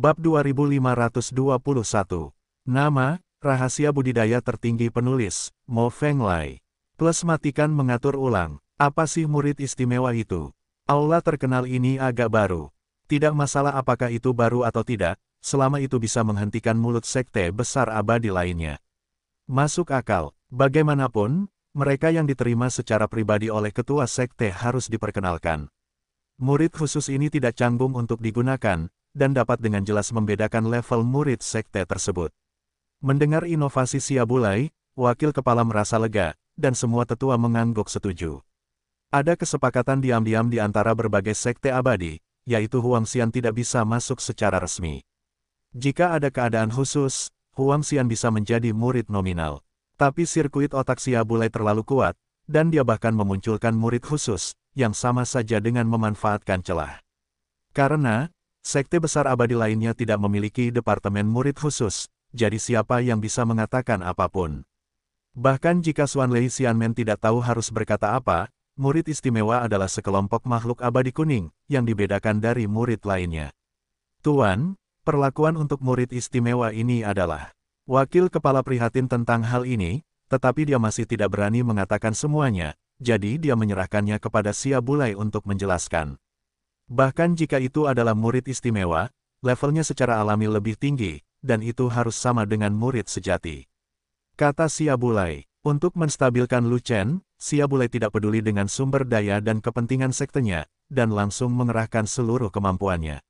Bab 2521. Nama, Rahasia Budidaya Tertinggi Penulis, Mo Feng Lai. Plus matikan mengatur ulang, apa sih murid istimewa itu? Aula terkenal ini agak baru. Tidak masalah apakah itu baru atau tidak, selama itu bisa menghentikan mulut sekte besar abadi lainnya. Masuk akal, bagaimanapun, mereka yang diterima secara pribadi oleh ketua sekte harus diperkenalkan. Murid khusus ini tidak canggung untuk digunakan, dan dapat dengan jelas membedakan level murid sekte tersebut. Mendengar inovasi Siabulai, wakil kepala merasa lega, dan semua tetua mengangguk setuju. Ada kesepakatan diam-diam di antara berbagai sekte abadi, yaitu Huang Xian tidak bisa masuk secara resmi. Jika ada keadaan khusus, Huang Xian bisa menjadi murid nominal. Tapi sirkuit otak Siabulai terlalu kuat, dan dia bahkan memunculkan murid khusus, yang sama saja dengan memanfaatkan celah. Karena, Sekte besar abadi lainnya tidak memiliki departemen murid khusus, jadi siapa yang bisa mengatakan apapun. Bahkan jika Suan Lei Xianmen tidak tahu harus berkata apa, murid istimewa adalah sekelompok makhluk abadi kuning, yang dibedakan dari murid lainnya. Tuan, perlakuan untuk murid istimewa ini adalah wakil kepala prihatin tentang hal ini, tetapi dia masih tidak berani mengatakan semuanya, jadi dia menyerahkannya kepada Sia Bulai untuk menjelaskan. Bahkan jika itu adalah murid istimewa, levelnya secara alami lebih tinggi, dan itu harus sama dengan murid sejati. Kata Siabulai, untuk menstabilkan Lu Chen, Siabulai tidak peduli dengan sumber daya dan kepentingan sektenya, dan langsung mengerahkan seluruh kemampuannya.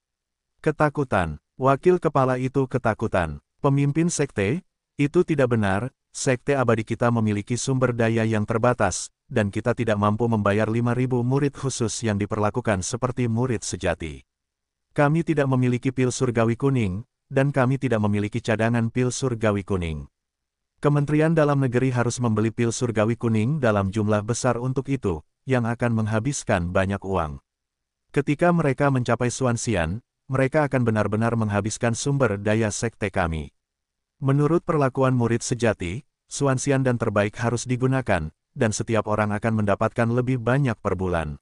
Ketakutan, wakil kepala itu ketakutan, pemimpin sekte, itu tidak benar, sekte abadi kita memiliki sumber daya yang terbatas, dan kita tidak mampu membayar 5.000 murid khusus yang diperlakukan seperti murid sejati. Kami tidak memiliki pil surgawi kuning, dan kami tidak memiliki cadangan pil surgawi kuning. Kementerian Dalam Negeri harus membeli pil surgawi kuning dalam jumlah besar untuk itu, yang akan menghabiskan banyak uang. Ketika mereka mencapai Suansian, mereka akan benar-benar menghabiskan sumber daya sekte kami. Menurut perlakuan murid sejati, suansian dan terbaik harus digunakan, dan setiap orang akan mendapatkan lebih banyak per bulan.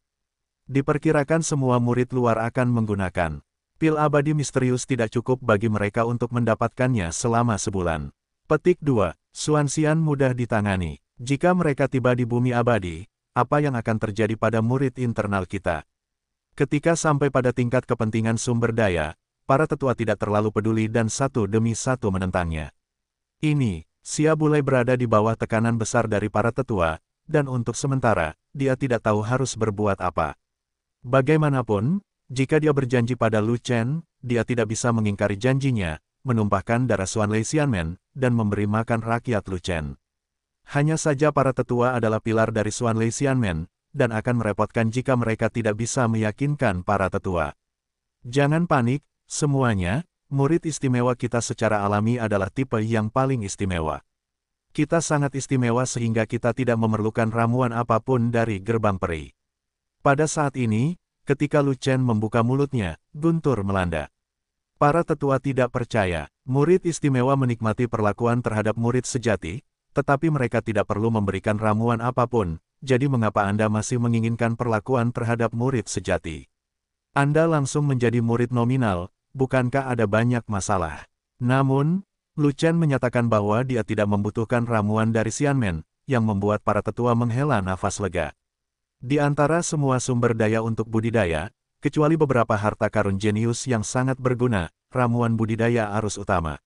Diperkirakan semua murid luar akan menggunakan pil abadi misterius tidak cukup bagi mereka untuk mendapatkannya selama sebulan. Petik 2. Suansian mudah ditangani. Jika mereka tiba di bumi abadi, apa yang akan terjadi pada murid internal kita? Ketika sampai pada tingkat kepentingan sumber daya, para tetua tidak terlalu peduli dan satu demi satu menentangnya. Ini, Xia Bulai berada di bawah tekanan besar dari para tetua, dan untuk sementara, dia tidak tahu harus berbuat apa. Bagaimanapun, jika dia berjanji pada Lu Chen, dia tidak bisa mengingkari janjinya, menumpahkan darah Suan Lei Xianmen, dan memberi makan rakyat Lu Chen. Hanya saja para tetua adalah pilar dari Suan Lei Xianmen, dan akan merepotkan jika mereka tidak bisa meyakinkan para tetua. Jangan panik, Semuanya, murid istimewa kita secara alami adalah tipe yang paling istimewa. Kita sangat istimewa sehingga kita tidak memerlukan ramuan apapun dari gerbang peri. Pada saat ini, ketika Lu Chen membuka mulutnya, guntur melanda. Para tetua tidak percaya, murid istimewa menikmati perlakuan terhadap murid sejati, tetapi mereka tidak perlu memberikan ramuan apapun, jadi mengapa Anda masih menginginkan perlakuan terhadap murid sejati? Anda langsung menjadi murid nominal, bukankah ada banyak masalah? Namun, Lu Chen menyatakan bahwa dia tidak membutuhkan ramuan dari Xianmen, yang membuat para tetua menghela nafas lega. Di antara semua sumber daya untuk budidaya, kecuali beberapa harta karun jenius yang sangat berguna, ramuan budidaya arus utama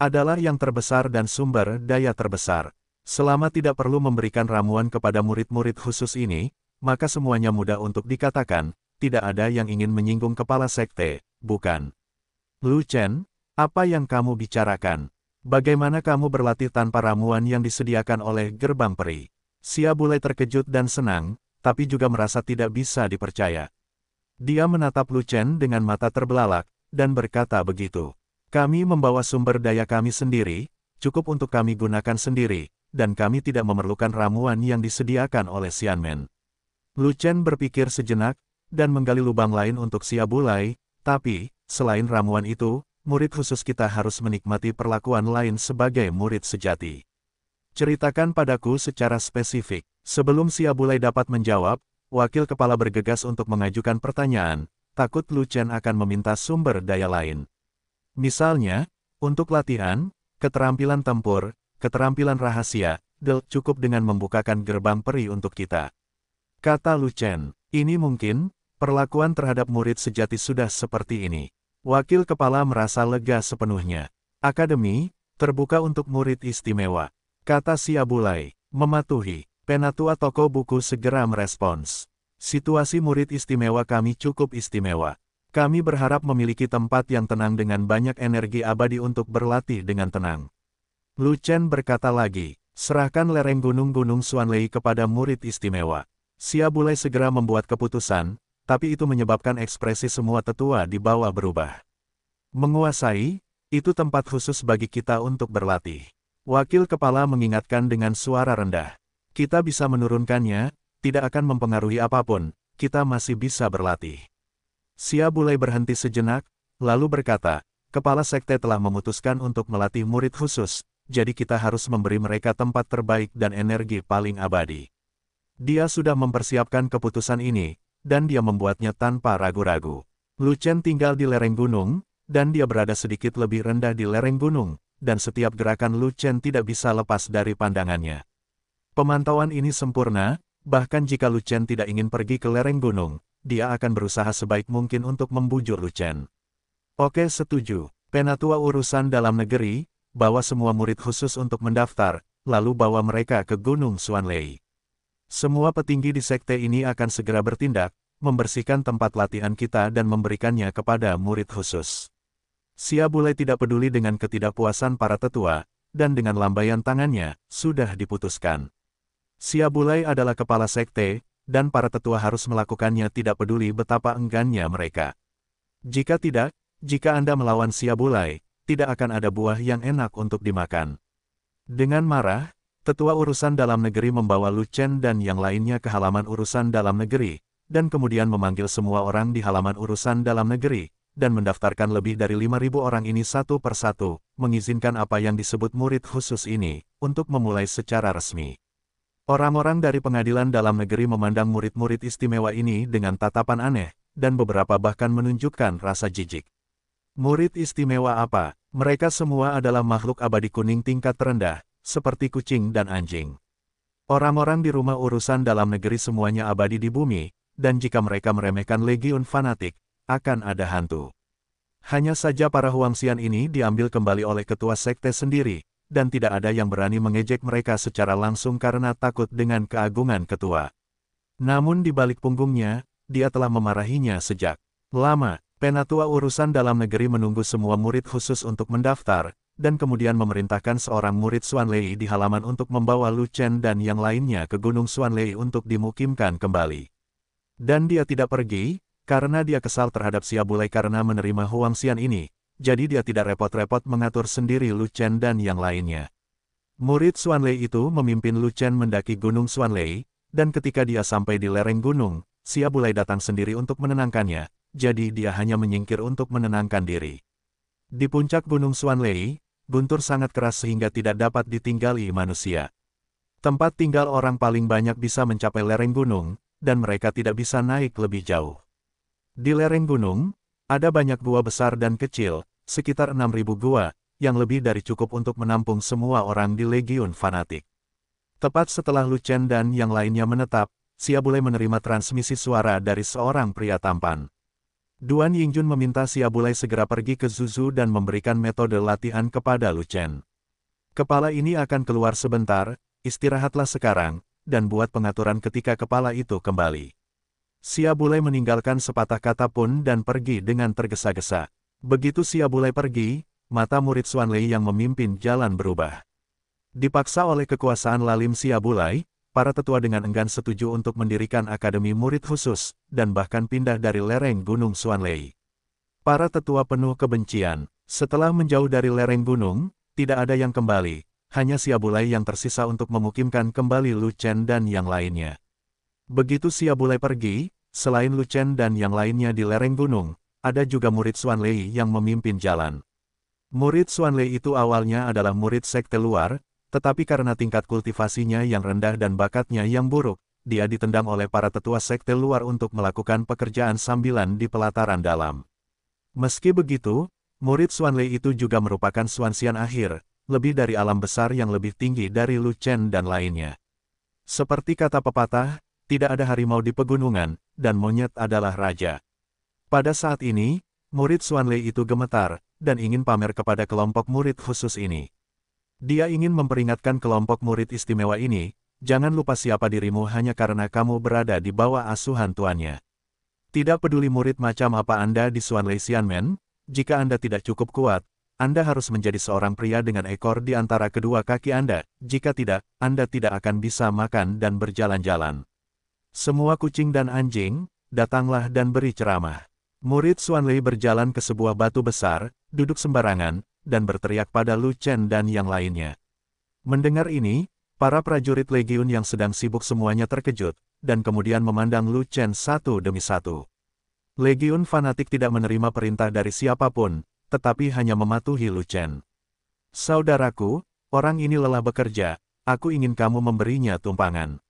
adalah yang terbesar dan sumber daya terbesar. Selama tidak perlu memberikan ramuan kepada murid-murid khusus ini, maka semuanya mudah untuk dikatakan, tidak ada yang ingin menyinggung kepala sekte, bukan? Lu Chen, apa yang kamu bicarakan? Bagaimana kamu berlatih tanpa ramuan yang disediakan oleh gerbang peri? Xia Bule terkejut dan senang, tapi juga merasa tidak bisa dipercaya. Dia menatap Lu Chen dengan mata terbelalak, dan berkata begitu. Kami membawa sumber daya kami sendiri, cukup untuk kami gunakan sendiri, dan kami tidak memerlukan ramuan yang disediakan oleh Xianmen. Lu Chen berpikir sejenak, dan menggali lubang lain untuk Xia Bulai, tapi, Selain ramuan itu, murid khusus kita harus menikmati perlakuan lain sebagai murid sejati. Ceritakan padaku secara spesifik. Sebelum Siabulai dapat menjawab, wakil kepala bergegas untuk mengajukan pertanyaan, takut Lucen akan meminta sumber daya lain. Misalnya, untuk latihan, keterampilan tempur, keterampilan rahasia, Del cukup dengan membukakan gerbang peri untuk kita. Kata Lucen, ini mungkin, perlakuan terhadap murid sejati sudah seperti ini. Wakil kepala merasa lega sepenuhnya. Akademi, terbuka untuk murid istimewa. Kata si Abulai, mematuhi. Penatua toko buku segera merespons. Situasi murid istimewa kami cukup istimewa. Kami berharap memiliki tempat yang tenang dengan banyak energi abadi untuk berlatih dengan tenang. Lu Chen berkata lagi, serahkan lereng gunung-gunung Suanlei kepada murid istimewa. Siabulai segera membuat keputusan, tapi itu menyebabkan ekspresi semua tetua di bawah berubah. Menguasai, itu tempat khusus bagi kita untuk berlatih. Wakil kepala mengingatkan dengan suara rendah. Kita bisa menurunkannya, tidak akan mempengaruhi apapun, kita masih bisa berlatih. Sia Bulai berhenti sejenak, lalu berkata, Kepala Sekte telah memutuskan untuk melatih murid khusus, jadi kita harus memberi mereka tempat terbaik dan energi paling abadi. Dia sudah mempersiapkan keputusan ini, dan dia membuatnya tanpa ragu-ragu. Lu Chen tinggal di lereng gunung, dan dia berada sedikit lebih rendah di lereng gunung, dan setiap gerakan Lu Chen tidak bisa lepas dari pandangannya. Pemantauan ini sempurna, bahkan jika Lu Chen tidak ingin pergi ke lereng gunung, dia akan berusaha sebaik mungkin untuk membujur Lu Chen. Oke setuju, penatua urusan dalam negeri, bawa semua murid khusus untuk mendaftar, lalu bawa mereka ke Gunung Suanlei. Semua petinggi di sekte ini akan segera bertindak, membersihkan tempat latihan kita dan memberikannya kepada murid khusus. Sia Bule tidak peduli dengan ketidakpuasan para tetua, dan dengan lambaian tangannya, sudah diputuskan. Sia Bule adalah kepala sekte, dan para tetua harus melakukannya tidak peduli betapa enggannya mereka. Jika tidak, jika Anda melawan Sia Bule, tidak akan ada buah yang enak untuk dimakan. Dengan marah, tetua urusan dalam negeri membawa Lu Chen dan yang lainnya ke halaman urusan dalam negeri, dan kemudian memanggil semua orang di halaman urusan dalam negeri, dan mendaftarkan lebih dari 5.000 orang ini satu persatu, mengizinkan apa yang disebut murid khusus ini, untuk memulai secara resmi. Orang-orang dari pengadilan dalam negeri memandang murid-murid istimewa ini dengan tatapan aneh, dan beberapa bahkan menunjukkan rasa jijik. Murid istimewa apa? Mereka semua adalah makhluk abadi kuning tingkat terendah, seperti kucing dan anjing. Orang-orang di rumah urusan dalam negeri semuanya abadi di bumi, dan jika mereka meremehkan legiun fanatik, akan ada hantu. Hanya saja para Huangxian ini diambil kembali oleh ketua sekte sendiri, dan tidak ada yang berani mengejek mereka secara langsung karena takut dengan keagungan ketua. Namun di balik punggungnya, dia telah memarahinya sejak lama. Penatua urusan dalam negeri menunggu semua murid khusus untuk mendaftar, dan kemudian memerintahkan seorang murid Lei di halaman untuk membawa Lu Chen dan yang lainnya ke Gunung Lei untuk dimukimkan kembali. Dan dia tidak pergi, karena dia kesal terhadap Xia Bulai karena menerima Huang Xian ini, jadi dia tidak repot-repot mengatur sendiri Lu Chen dan yang lainnya. Murid Lei itu memimpin Lu Chen mendaki Gunung Lei, dan ketika dia sampai di lereng gunung, Xia Bulai datang sendiri untuk menenangkannya, jadi dia hanya menyingkir untuk menenangkan diri. Di puncak Gunung Lei, Buntur sangat keras sehingga tidak dapat ditinggali manusia. Tempat tinggal orang paling banyak bisa mencapai lereng gunung, dan mereka tidak bisa naik lebih jauh. Di lereng gunung, ada banyak gua besar dan kecil, sekitar 6.000 gua, yang lebih dari cukup untuk menampung semua orang di legiun fanatik. Tepat setelah Lucen dan yang lainnya menetap, Siabule menerima transmisi suara dari seorang pria tampan. Duan Yingjun meminta Siabulai segera pergi ke Zuzu dan memberikan metode latihan kepada Lu Chen. Kepala ini akan keluar sebentar, istirahatlah sekarang, dan buat pengaturan ketika kepala itu kembali. Siabulai meninggalkan sepatah kata pun dan pergi dengan tergesa-gesa. Begitu Siabulai pergi, mata murid Suan Lei yang memimpin jalan berubah. Dipaksa oleh kekuasaan lalim Siabulai, para tetua dengan enggan setuju untuk mendirikan akademi murid khusus, dan bahkan pindah dari lereng Gunung Suanlei. Para tetua penuh kebencian, setelah menjauh dari lereng gunung, tidak ada yang kembali, hanya Siabulai yang tersisa untuk memukimkan kembali Lu Chen dan yang lainnya. Begitu Siabulai pergi, selain Lu Chen dan yang lainnya di lereng gunung, ada juga murid Suanlei yang memimpin jalan. Murid Suanlei itu awalnya adalah murid sekte luar, tetapi karena tingkat kultivasinya yang rendah dan bakatnya yang buruk, dia ditendang oleh para tetua sekte luar untuk melakukan pekerjaan sambilan di pelataran dalam. Meski begitu, murid Lei itu juga merupakan Xian akhir, lebih dari alam besar yang lebih tinggi dari Lu Chen dan lainnya. Seperti kata pepatah, tidak ada harimau di pegunungan, dan monyet adalah raja. Pada saat ini, murid Lei itu gemetar, dan ingin pamer kepada kelompok murid khusus ini. Dia ingin memperingatkan kelompok murid istimewa ini, jangan lupa siapa dirimu hanya karena kamu berada di bawah asuhan tuannya. Tidak peduli murid macam apa Anda di Suan Lei Xianmen, jika Anda tidak cukup kuat, Anda harus menjadi seorang pria dengan ekor di antara kedua kaki Anda, jika tidak, Anda tidak akan bisa makan dan berjalan-jalan. Semua kucing dan anjing, datanglah dan beri ceramah. Murid Suan Lei berjalan ke sebuah batu besar, duduk sembarangan, dan berteriak pada Lu Chen dan yang lainnya. Mendengar ini, para prajurit Legiun yang sedang sibuk semuanya terkejut, dan kemudian memandang Lu Chen satu demi satu. Legiun fanatik tidak menerima perintah dari siapapun, tetapi hanya mematuhi Lu Chen. Saudaraku, orang ini lelah bekerja, aku ingin kamu memberinya tumpangan.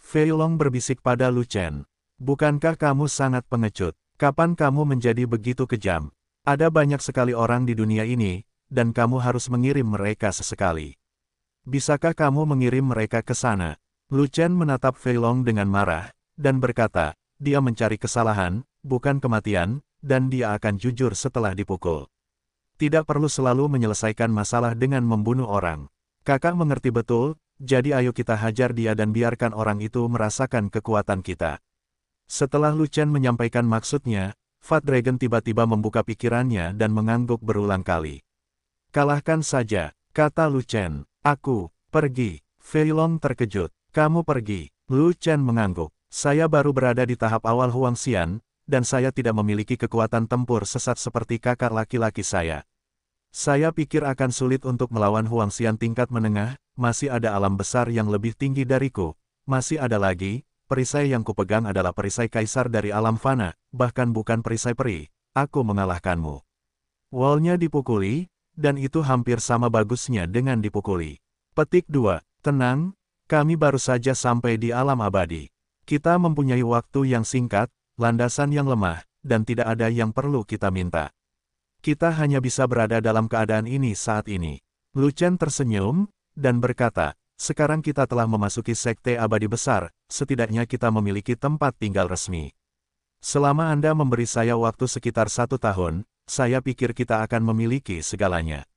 Fei Long berbisik pada Lu Chen. Bukankah kamu sangat pengecut? Kapan kamu menjadi begitu kejam? Ada banyak sekali orang di dunia ini, dan kamu harus mengirim mereka sesekali. Bisakah kamu mengirim mereka ke sana? Lucian menatap Feilong dengan marah, dan berkata, dia mencari kesalahan, bukan kematian, dan dia akan jujur setelah dipukul. Tidak perlu selalu menyelesaikan masalah dengan membunuh orang. Kakak mengerti betul, jadi ayo kita hajar dia dan biarkan orang itu merasakan kekuatan kita. Setelah Lucian menyampaikan maksudnya, Fat Dragon tiba-tiba membuka pikirannya dan mengangguk berulang kali. Kalahkan saja, kata Lu Chen. Aku, pergi. Feilong terkejut. Kamu pergi. Lu Chen mengangguk. Saya baru berada di tahap awal Huang Xian, dan saya tidak memiliki kekuatan tempur sesat seperti kakak laki-laki saya. Saya pikir akan sulit untuk melawan Huang Xian tingkat menengah, masih ada alam besar yang lebih tinggi dariku, masih ada lagi, perisai yang kupegang adalah perisai kaisar dari alam fana, bahkan bukan perisai peri, aku mengalahkanmu. Walnya dipukuli, dan itu hampir sama bagusnya dengan dipukuli. Petik 2, tenang, kami baru saja sampai di alam abadi. Kita mempunyai waktu yang singkat, landasan yang lemah, dan tidak ada yang perlu kita minta. Kita hanya bisa berada dalam keadaan ini saat ini. Lucian tersenyum, dan berkata, sekarang kita telah memasuki sekte abadi besar, setidaknya kita memiliki tempat tinggal resmi. Selama Anda memberi saya waktu sekitar satu tahun, saya pikir kita akan memiliki segalanya.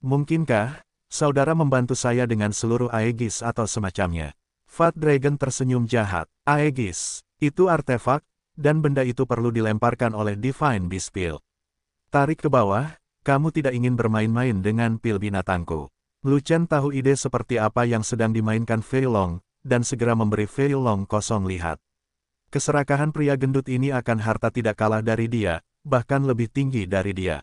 Mungkinkah, saudara membantu saya dengan seluruh Aegis atau semacamnya? Fat Dragon tersenyum jahat. Aegis, itu artefak, dan benda itu perlu dilemparkan oleh Divine Beast Pill. Tarik ke bawah, kamu tidak ingin bermain-main dengan pil binatangku. Lu Chen tahu ide seperti apa yang sedang dimainkan Fei Long, dan segera memberi Fei Long kosong lihat. Keserakahan pria gendut ini akan harta tidak kalah dari dia, bahkan lebih tinggi dari dia.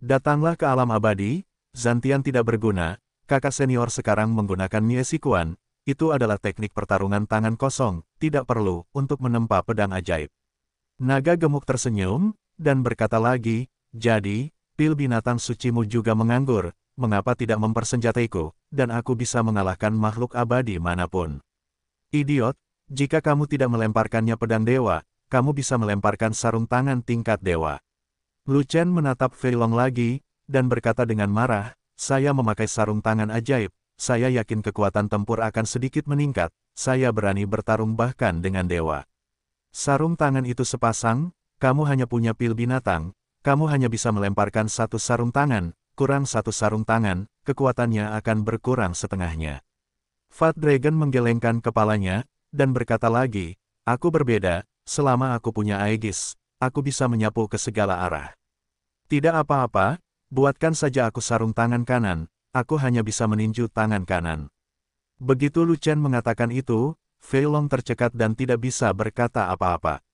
Datanglah ke alam abadi, Zantian tidak berguna, kakak senior sekarang menggunakan Nye Sikuan, itu adalah teknik pertarungan tangan kosong, tidak perlu untuk menempa pedang ajaib. Naga gemuk tersenyum, dan berkata lagi, jadi, pil binatang sucimu juga menganggur, mengapa tidak mempersenjataiku, dan aku bisa mengalahkan makhluk abadi manapun. Idiot, jika kamu tidak melemparkannya pedang dewa, kamu bisa melemparkan sarung tangan tingkat dewa. Lu Chen menatap Fei Long lagi, dan berkata dengan marah, saya memakai sarung tangan ajaib, saya yakin kekuatan tempur akan sedikit meningkat, saya berani bertarung bahkan dengan dewa. Sarung tangan itu sepasang, kamu hanya punya pil binatang, kamu hanya bisa melemparkan satu sarung tangan, kurang satu sarung tangan, kekuatannya akan berkurang setengahnya. Fat Dragon menggelengkan kepalanya, dan berkata lagi, Aku berbeda, selama aku punya Aegis, aku bisa menyapu ke segala arah. Tidak apa-apa, buatkan saja aku sarung tangan kanan, aku hanya bisa meninju tangan kanan. Begitu Lucian mengatakan itu, Fei Long tercekat dan tidak bisa berkata apa-apa.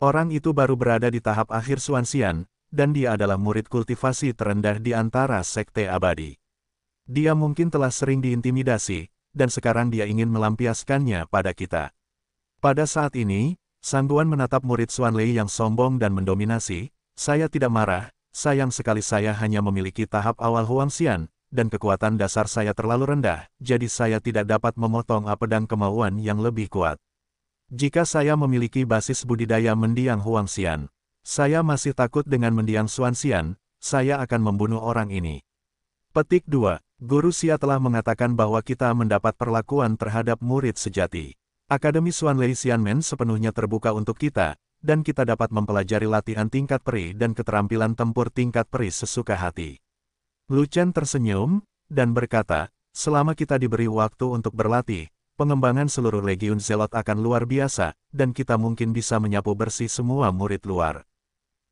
Orang itu baru berada di tahap akhir Suansian, dan dia adalah murid kultivasi terendah di antara sekte abadi. Dia mungkin telah sering diintimidasi, dan sekarang dia ingin melampiaskannya pada kita. Pada saat ini, Sangguan menatap murid Xuan Lei yang sombong dan mendominasi, saya tidak marah, sayang sekali saya hanya memiliki tahap awal Huang Xian, dan kekuatan dasar saya terlalu rendah, jadi saya tidak dapat memotong apedang pedang kemauan yang lebih kuat. Jika saya memiliki basis budidaya mendiang Huang Xian, saya masih takut dengan mendiang Xian, saya akan membunuh orang ini. Petik 2. Guru Xia telah mengatakan bahwa kita mendapat perlakuan terhadap murid sejati. Akademi Xuan Lei Xianmen sepenuhnya terbuka untuk kita, dan kita dapat mempelajari latihan tingkat peri dan keterampilan tempur tingkat peri sesuka hati. Lu Chen tersenyum, dan berkata, selama kita diberi waktu untuk berlatih, pengembangan seluruh legiun Zelot akan luar biasa, dan kita mungkin bisa menyapu bersih semua murid luar.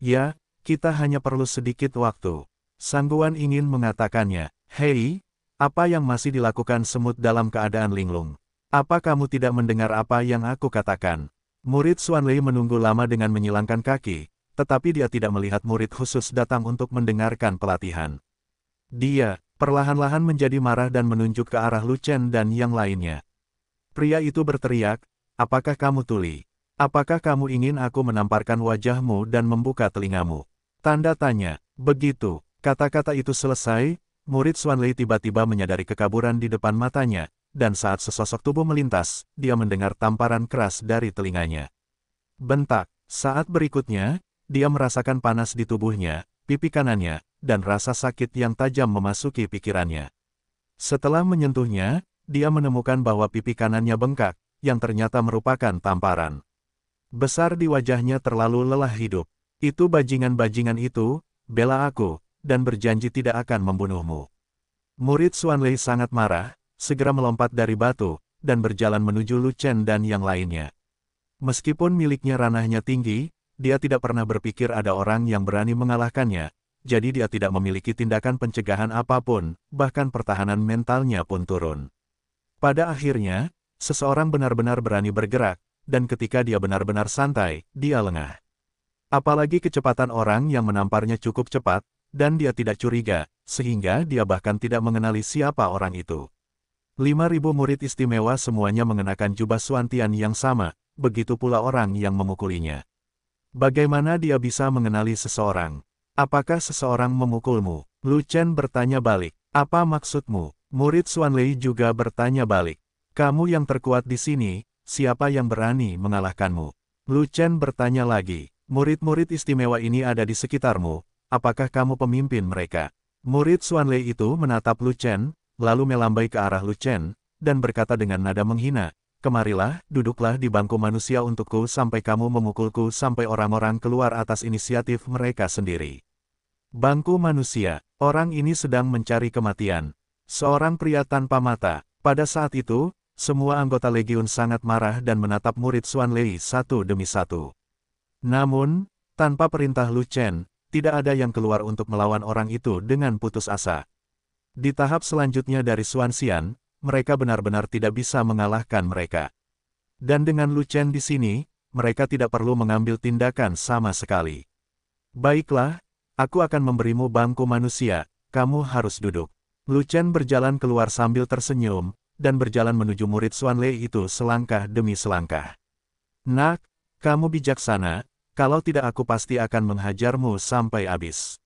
Ya, kita hanya perlu sedikit waktu. Sangguan ingin mengatakannya, Hei, apa yang masih dilakukan semut dalam keadaan linglung? Apa kamu tidak mendengar apa yang aku katakan? Murid Lei menunggu lama dengan menyilangkan kaki, tetapi dia tidak melihat murid khusus datang untuk mendengarkan pelatihan. Dia, perlahan-lahan menjadi marah dan menunjuk ke arah Lu dan yang lainnya. Pria itu berteriak, apakah kamu tuli? Apakah kamu ingin aku menamparkan wajahmu dan membuka telingamu? Tanda tanya. Begitu, kata-kata itu selesai, murid Lei tiba-tiba menyadari kekaburan di depan matanya, dan saat sesosok tubuh melintas, dia mendengar tamparan keras dari telinganya. Bentak, saat berikutnya, dia merasakan panas di tubuhnya, pipi kanannya, dan rasa sakit yang tajam memasuki pikirannya. Setelah menyentuhnya, dia menemukan bahwa pipi kanannya bengkak, yang ternyata merupakan tamparan. Besar di wajahnya terlalu lelah hidup. Itu bajingan-bajingan itu, bela aku, dan berjanji tidak akan membunuhmu. Murid Suan Lei sangat marah, segera melompat dari batu, dan berjalan menuju Lu Chen dan yang lainnya. Meskipun miliknya ranahnya tinggi, dia tidak pernah berpikir ada orang yang berani mengalahkannya, jadi dia tidak memiliki tindakan pencegahan apapun, bahkan pertahanan mentalnya pun turun. Pada akhirnya, seseorang benar-benar berani bergerak, dan ketika dia benar-benar santai, dia lengah. Apalagi kecepatan orang yang menamparnya cukup cepat, dan dia tidak curiga, sehingga dia bahkan tidak mengenali siapa orang itu. 5.000 murid istimewa semuanya mengenakan jubah suantian yang sama, begitu pula orang yang memukulinya. Bagaimana dia bisa mengenali seseorang? Apakah seseorang memukulmu? Lu Chen bertanya balik. Apa maksudmu? Murid Suan Lei juga bertanya balik. Kamu yang terkuat di sini, siapa yang berani mengalahkanmu? Lu Chen bertanya lagi, murid-murid istimewa ini ada di sekitarmu, apakah kamu pemimpin mereka? Murid Xuan Lei itu menatap Lu Chen, lalu melambai ke arah Lu Chen, dan berkata dengan nada menghina, Kemarilah, duduklah di bangku manusia untukku sampai kamu memukulku sampai orang-orang keluar atas inisiatif mereka sendiri. Bangku manusia, orang ini sedang mencari kematian. Seorang pria tanpa mata, pada saat itu, semua anggota legiun sangat marah dan menatap murid Xuan Lei satu demi satu. Namun, tanpa perintah Lu Chen, tidak ada yang keluar untuk melawan orang itu dengan putus asa. Di tahap selanjutnya dari Xuan Xian, mereka benar-benar tidak bisa mengalahkan mereka. Dan dengan Lu Chen di sini, mereka tidak perlu mengambil tindakan sama sekali. Baiklah, aku akan memberimu bangku manusia, kamu harus duduk. Lu Chen berjalan keluar sambil tersenyum, dan berjalan menuju murid Suan Lei itu selangkah demi selangkah. Nak, kamu bijaksana, kalau tidak aku pasti akan menghajarmu sampai habis.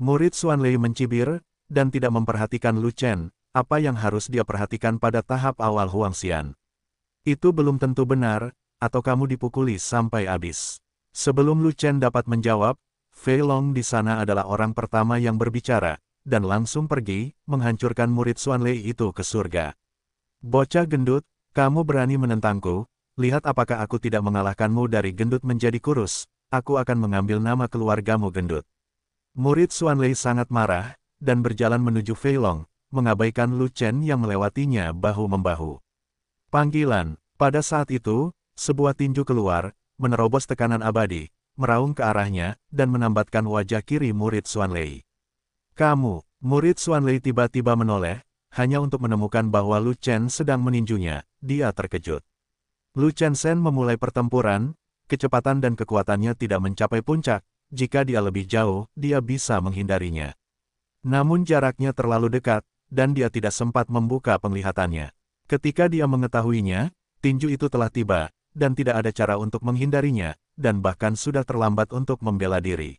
Murid Suan Lei mencibir, dan tidak memperhatikan Lu Chen, apa yang harus dia perhatikan pada tahap awal Huang Xian. Itu belum tentu benar, atau kamu dipukuli sampai habis. Sebelum Lu Chen dapat menjawab, Fei Long di sana adalah orang pertama yang berbicara, dan langsung pergi, menghancurkan murid Suan Lei itu ke surga. Bocah gendut, kamu berani menentangku, lihat apakah aku tidak mengalahkanmu dari gendut menjadi kurus, aku akan mengambil nama keluargamu gendut. Murid Suanlei sangat marah, dan berjalan menuju Feilong, mengabaikan Lu Chen yang melewatinya bahu-membahu. Panggilan, pada saat itu, sebuah tinju keluar, menerobos tekanan abadi, meraung ke arahnya, dan menambatkan wajah kiri murid Suanlei. Kamu, murid Suanlei tiba-tiba menoleh, hanya untuk menemukan bahwa Lu Chen sedang meninjunya, dia terkejut. Lu Chen Sen memulai pertempuran, kecepatan dan kekuatannya tidak mencapai puncak, jika dia lebih jauh, dia bisa menghindarinya. Namun jaraknya terlalu dekat, dan dia tidak sempat membuka penglihatannya. Ketika dia mengetahuinya, tinju itu telah tiba, dan tidak ada cara untuk menghindarinya, dan bahkan sudah terlambat untuk membela diri.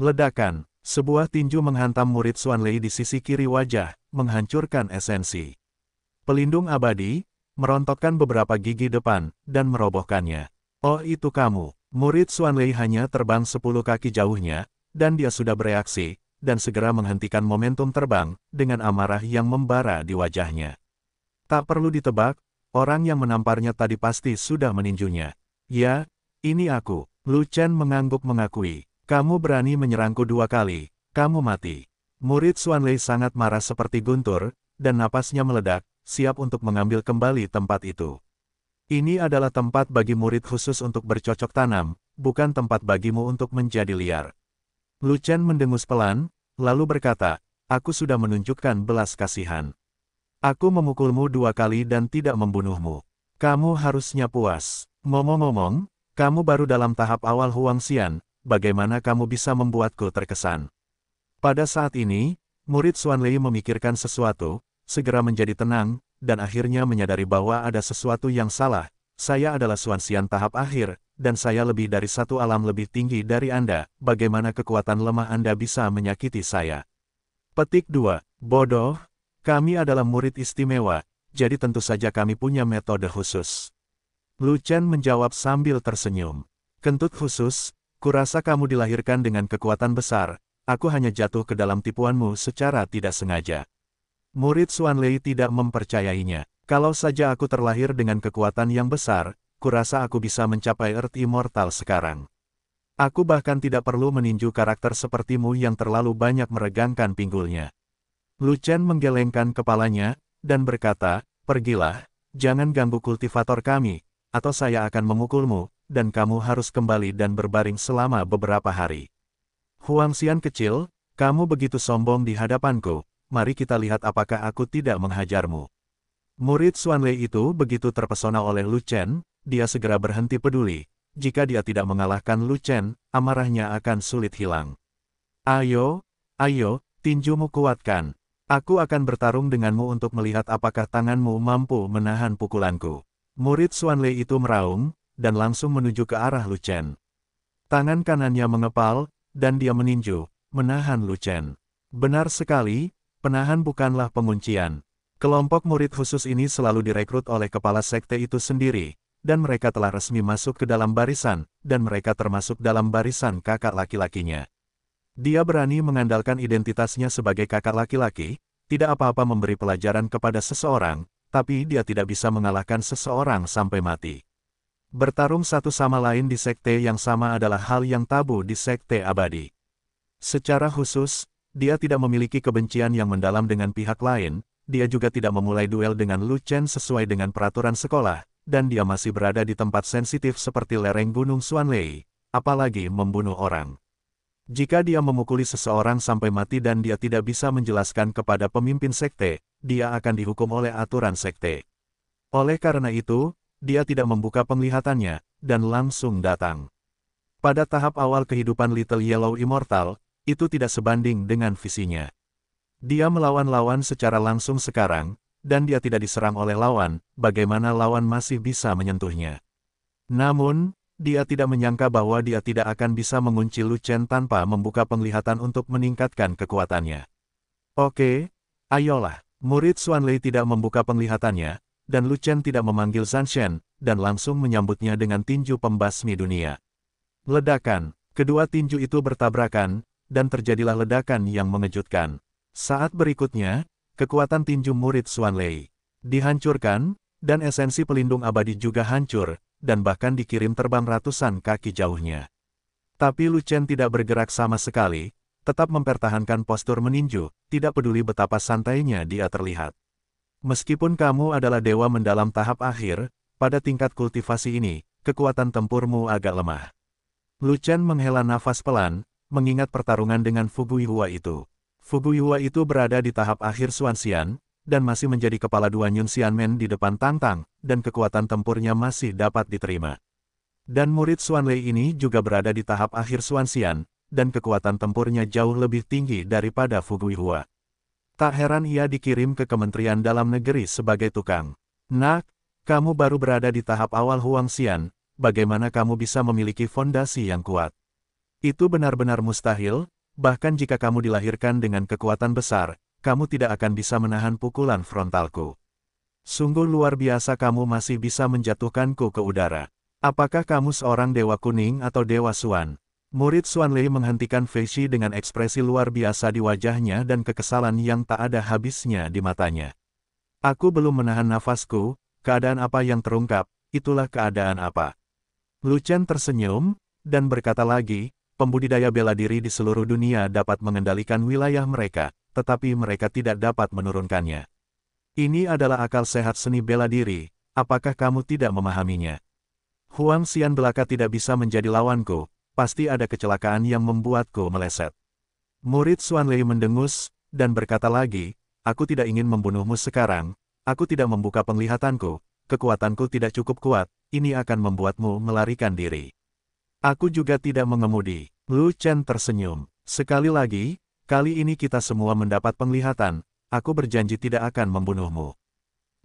Ledakan, sebuah tinju menghantam murid Suan Lei di sisi kiri wajah, menghancurkan esensi. Pelindung abadi, merontokkan beberapa gigi depan, dan merobohkannya. Oh itu kamu, murid Suan Lei hanya terbang sepuluh kaki jauhnya, dan dia sudah bereaksi, dan segera menghentikan momentum terbang, dengan amarah yang membara di wajahnya. Tak perlu ditebak, orang yang menamparnya tadi pasti sudah meninjunya. Ya, ini aku, Lu Chen mengangguk mengakui. Kamu berani menyerangku dua kali, kamu mati. Murid Lei sangat marah seperti guntur, dan napasnya meledak, siap untuk mengambil kembali tempat itu. Ini adalah tempat bagi murid khusus untuk bercocok tanam, bukan tempat bagimu untuk menjadi liar. Luchen mendengus pelan, lalu berkata, aku sudah menunjukkan belas kasihan. Aku memukulmu dua kali dan tidak membunuhmu. Kamu harusnya puas. Ngomong-ngomong, kamu baru dalam tahap awal Huang Xian, bagaimana kamu bisa membuatku terkesan? Pada saat ini, murid Suan Lei memikirkan sesuatu, segera menjadi tenang, dan akhirnya menyadari bahwa ada sesuatu yang salah. Saya adalah Suan Xian tahap akhir, dan saya lebih dari satu alam lebih tinggi dari Anda, bagaimana kekuatan lemah Anda bisa menyakiti saya? Petik 2. Bodoh, kami adalah murid istimewa, jadi tentu saja kami punya metode khusus. Lu Chen menjawab sambil tersenyum. Kentut khusus, kurasa kamu dilahirkan dengan kekuatan besar, aku hanya jatuh ke dalam tipuanmu secara tidak sengaja. Murid Xuan Lei tidak mempercayainya. Kalau saja aku terlahir dengan kekuatan yang besar, kurasa aku bisa mencapai Earth Immortal sekarang. Aku bahkan tidak perlu meninju karakter sepertimu yang terlalu banyak meregangkan pinggulnya. Lu Chen menggelengkan kepalanya, dan berkata, Pergilah, jangan ganggu kultivator kami, atau saya akan memukulmu, dan kamu harus kembali dan berbaring selama beberapa hari. Xian kecil, kamu begitu sombong di hadapanku, mari kita lihat apakah aku tidak menghajarmu. Murid Lei itu begitu terpesona oleh Lu Chen, dia segera berhenti peduli. Jika dia tidak mengalahkan Lu Chen, amarahnya akan sulit hilang. Ayo, ayo, tinjumu kuatkan. Aku akan bertarung denganmu untuk melihat apakah tanganmu mampu menahan pukulanku. Murid Lei itu meraung, dan langsung menuju ke arah Lu Chen. Tangan kanannya mengepal, dan dia meninju, menahan Lucen. Benar sekali, penahan bukanlah penguncian. Kelompok murid khusus ini selalu direkrut oleh kepala sekte itu sendiri, dan mereka telah resmi masuk ke dalam barisan, dan mereka termasuk dalam barisan kakak laki-lakinya. Dia berani mengandalkan identitasnya sebagai kakak laki-laki, tidak apa-apa memberi pelajaran kepada seseorang, tapi dia tidak bisa mengalahkan seseorang sampai mati. Bertarung satu sama lain di sekte yang sama adalah hal yang tabu di sekte abadi. Secara khusus, dia tidak memiliki kebencian yang mendalam dengan pihak lain, dia juga tidak memulai duel dengan Lu Chen sesuai dengan peraturan sekolah, dan dia masih berada di tempat sensitif seperti lereng Gunung Lei, apalagi membunuh orang. Jika dia memukuli seseorang sampai mati dan dia tidak bisa menjelaskan kepada pemimpin sekte, dia akan dihukum oleh aturan sekte. Oleh karena itu, dia tidak membuka penglihatannya, dan langsung datang. Pada tahap awal kehidupan Little Yellow Immortal, itu tidak sebanding dengan visinya. Dia melawan lawan secara langsung sekarang, dan dia tidak diserang oleh lawan, bagaimana lawan masih bisa menyentuhnya. Namun, dia tidak menyangka bahwa dia tidak akan bisa mengunci Lucen tanpa membuka penglihatan untuk meningkatkan kekuatannya. Oke, ayolah. Murid Lei tidak membuka penglihatannya, dan Lu Chen tidak memanggil Zhan Shen, dan langsung menyambutnya dengan tinju pembasmi dunia. Ledakan, kedua tinju itu bertabrakan, dan terjadilah ledakan yang mengejutkan. Saat berikutnya, kekuatan tinju murid Xuan Lei dihancurkan, dan esensi pelindung abadi juga hancur, dan bahkan dikirim terbang ratusan kaki jauhnya. Tapi Lu Chen tidak bergerak sama sekali, tetap mempertahankan postur meninju, tidak peduli betapa santainya dia terlihat. Meskipun kamu adalah dewa mendalam tahap akhir, pada tingkat kultivasi ini, kekuatan tempurmu agak lemah. Lucan menghela nafas pelan, mengingat pertarungan dengan Fuguihua itu. Fuguihua itu berada di tahap akhir Xuanxian, dan masih menjadi kepala dua Nyun Xianmen di depan Tang Tang, dan kekuatan tempurnya masih dapat diterima. Dan murid Xuanlei ini juga berada di tahap akhir Xuanxian, dan kekuatan tempurnya jauh lebih tinggi daripada Fuguihua. Tak heran ia dikirim ke Kementerian Dalam Negeri sebagai tukang. Nak, kamu baru berada di tahap awal Huang Xian. bagaimana kamu bisa memiliki fondasi yang kuat? Itu benar-benar mustahil, bahkan jika kamu dilahirkan dengan kekuatan besar, kamu tidak akan bisa menahan pukulan frontalku. Sungguh luar biasa kamu masih bisa menjatuhkanku ke udara. Apakah kamu seorang dewa kuning atau dewa suan? Murid Lei menghentikan Fei Shi dengan ekspresi luar biasa di wajahnya dan kekesalan yang tak ada habisnya di matanya. Aku belum menahan nafasku, keadaan apa yang terungkap, itulah keadaan apa. Luchen tersenyum, dan berkata lagi, pembudidaya bela diri di seluruh dunia dapat mengendalikan wilayah mereka, tetapi mereka tidak dapat menurunkannya. Ini adalah akal sehat seni bela diri, apakah kamu tidak memahaminya? Huang Xian belaka tidak bisa menjadi lawanku, pasti ada kecelakaan yang membuatku meleset. Murid Suan Lei mendengus, dan berkata lagi, aku tidak ingin membunuhmu sekarang, aku tidak membuka penglihatanku, kekuatanku tidak cukup kuat, ini akan membuatmu melarikan diri. Aku juga tidak mengemudi. Lu Chen tersenyum. Sekali lagi, kali ini kita semua mendapat penglihatan, aku berjanji tidak akan membunuhmu.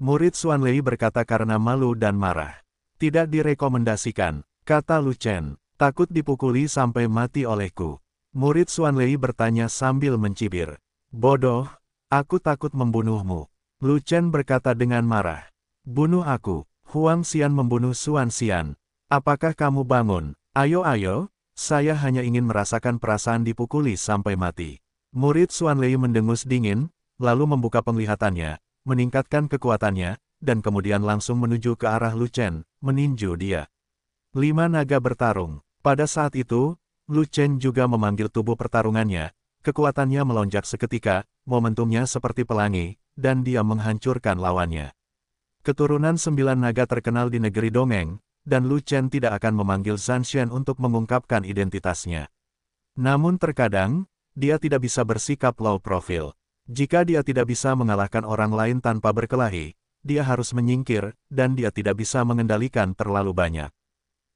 Murid Suan Lei berkata karena malu dan marah. Tidak direkomendasikan, kata Lu Chen. Takut dipukuli sampai mati olehku. Murid Suan Lei bertanya sambil mencibir. Bodoh, aku takut membunuhmu. Lu Chen berkata dengan marah. Bunuh aku. Huang Xian membunuh Suan Xian. Apakah kamu bangun? Ayo ayo, saya hanya ingin merasakan perasaan dipukuli sampai mati. Murid Suan Lei mendengus dingin, lalu membuka penglihatannya, meningkatkan kekuatannya, dan kemudian langsung menuju ke arah Lu Chen, meninju dia. Lima naga bertarung. Pada saat itu, Lu Chen juga memanggil tubuh pertarungannya, kekuatannya melonjak seketika, momentumnya seperti pelangi, dan dia menghancurkan lawannya. Keturunan sembilan naga terkenal di negeri Dongeng, dan Lu Chen tidak akan memanggil Zhan Xuan untuk mengungkapkan identitasnya. Namun terkadang, dia tidak bisa bersikap low profile. Jika dia tidak bisa mengalahkan orang lain tanpa berkelahi, dia harus menyingkir, dan dia tidak bisa mengendalikan terlalu banyak.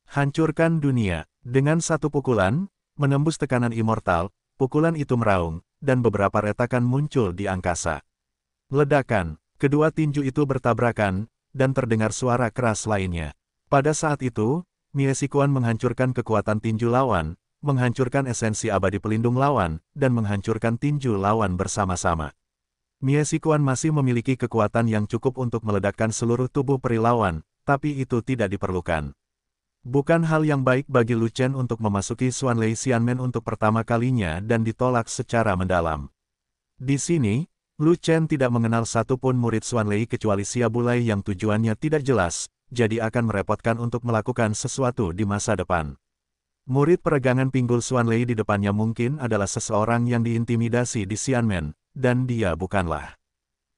Hancurkan dunia. Dengan satu pukulan, menembus tekanan immortal, pukulan itu meraung, dan beberapa retakan muncul di angkasa. Ledakan, kedua tinju itu bertabrakan, dan terdengar suara keras lainnya. Pada saat itu, Mie Sikuan menghancurkan kekuatan tinju lawan, menghancurkan esensi abadi pelindung lawan, dan menghancurkan tinju lawan bersama-sama. Mie Sikuan masih memiliki kekuatan yang cukup untuk meledakkan seluruh tubuh perilawan, tapi itu tidak diperlukan. Bukan hal yang baik bagi Lu Chen untuk memasuki Lei Xianmen untuk pertama kalinya dan ditolak secara mendalam. Di sini, Lu Chen tidak mengenal satupun murid Lei kecuali Xia Bulai yang tujuannya tidak jelas, jadi akan merepotkan untuk melakukan sesuatu di masa depan. Murid peregangan pinggul Lei di depannya mungkin adalah seseorang yang diintimidasi di Xianmen, dan dia bukanlah.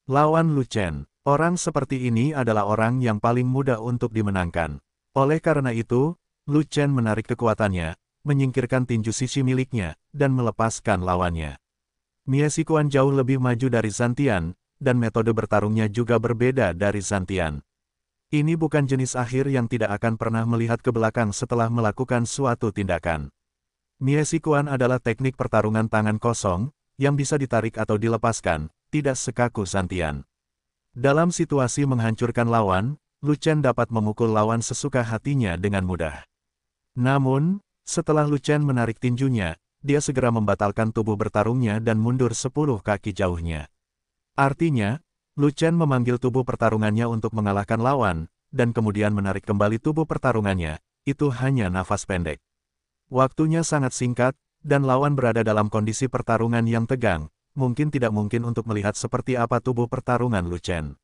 Lawan Lu Chen, orang seperti ini adalah orang yang paling mudah untuk dimenangkan. Oleh karena itu, Lu Chen menarik kekuatannya, menyingkirkan tinju sisi miliknya, dan melepaskan lawannya. Mie Sikuan jauh lebih maju dari Zantian, dan metode bertarungnya juga berbeda dari Zantian. Ini bukan jenis akhir yang tidak akan pernah melihat ke belakang setelah melakukan suatu tindakan. Mie Sikuan adalah teknik pertarungan tangan kosong, yang bisa ditarik atau dilepaskan, tidak sekaku Zantian. Dalam situasi menghancurkan lawan, Luchen dapat memukul lawan sesuka hatinya dengan mudah. Namun, setelah Lucen menarik tinjunya, dia segera membatalkan tubuh bertarungnya dan mundur sepuluh kaki jauhnya. Artinya, Lucen memanggil tubuh pertarungannya untuk mengalahkan lawan, dan kemudian menarik kembali tubuh pertarungannya, itu hanya nafas pendek. Waktunya sangat singkat, dan lawan berada dalam kondisi pertarungan yang tegang, mungkin tidak mungkin untuk melihat seperti apa tubuh pertarungan Lucen.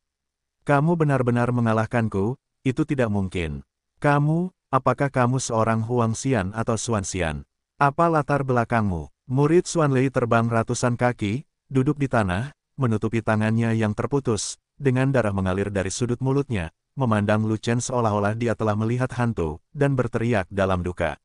Kamu benar-benar mengalahkanku, itu tidak mungkin. Kamu, apakah kamu seorang Huang Xian atau Xuan Xian? Apa latar belakangmu? Murid Xuan Lei terbang ratusan kaki, duduk di tanah, menutupi tangannya yang terputus, dengan darah mengalir dari sudut mulutnya, memandang Lu Chen seolah-olah dia telah melihat hantu, dan berteriak dalam duka.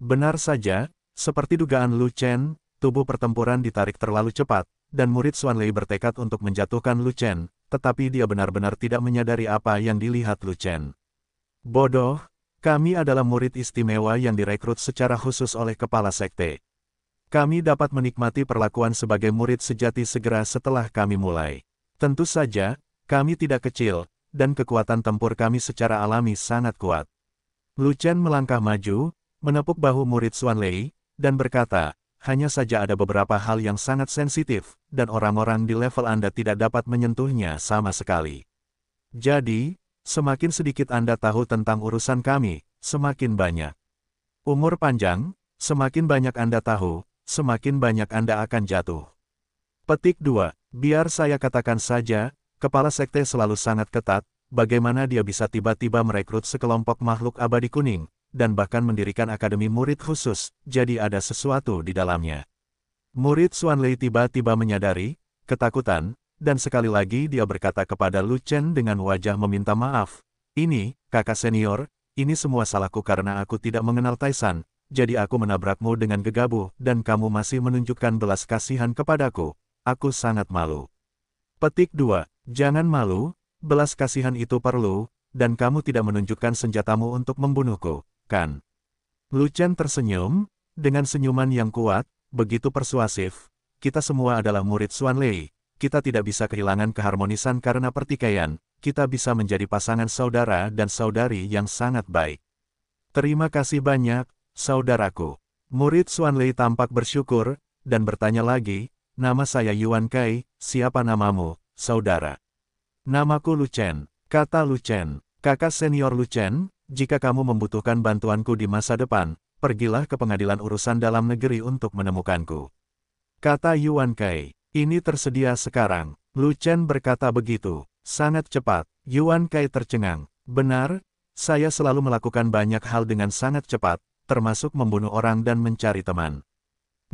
Benar saja, seperti dugaan Lu Chen, tubuh pertempuran ditarik terlalu cepat, dan murid Xuan Lei bertekad untuk menjatuhkan Lu Chen, tetapi dia benar-benar tidak menyadari apa yang dilihat Lu Chen. Bodoh, kami adalah murid istimewa yang direkrut secara khusus oleh kepala sekte. Kami dapat menikmati perlakuan sebagai murid sejati segera setelah kami mulai. Tentu saja, kami tidak kecil, dan kekuatan tempur kami secara alami sangat kuat. Lu Chen melangkah maju, menepuk bahu murid Xuan Lei, dan berkata, hanya saja ada beberapa hal yang sangat sensitif, dan orang-orang di level Anda tidak dapat menyentuhnya sama sekali. Jadi, semakin sedikit Anda tahu tentang urusan kami, semakin banyak. Umur panjang, semakin banyak Anda tahu, semakin banyak Anda akan jatuh. Petik 2. Biar saya katakan saja, kepala sekte selalu sangat ketat, bagaimana dia bisa tiba-tiba merekrut sekelompok makhluk abadi kuning, dan bahkan mendirikan akademi murid khusus, jadi ada sesuatu di dalamnya. Murid Lei tiba-tiba menyadari, ketakutan, dan sekali lagi dia berkata kepada Lu Chen dengan wajah meminta maaf. Ini, kakak senior, ini semua salahku karena aku tidak mengenal Taisan, jadi aku menabrakmu dengan gegabah dan kamu masih menunjukkan belas kasihan kepadaku. Aku sangat malu. Petik 2. Jangan malu, belas kasihan itu perlu, dan kamu tidak menunjukkan senjatamu untuk membunuhku. Lu Chen tersenyum, dengan senyuman yang kuat, begitu persuasif, kita semua adalah murid Xuan Lei, kita tidak bisa kehilangan keharmonisan karena pertikaian, kita bisa menjadi pasangan saudara dan saudari yang sangat baik. Terima kasih banyak, saudaraku. Murid Xuan Lei tampak bersyukur, dan bertanya lagi, nama saya Yuan Kai, siapa namamu, saudara? Namaku Lu Chen, kata Lu Chen, kakak senior Lu Chen, jika kamu membutuhkan bantuanku di masa depan, pergilah ke pengadilan urusan dalam negeri untuk menemukanku. Kata Yuan Kai, ini tersedia sekarang. Lu Chen berkata begitu, sangat cepat. Yuan Kai tercengang, benar, saya selalu melakukan banyak hal dengan sangat cepat, termasuk membunuh orang dan mencari teman.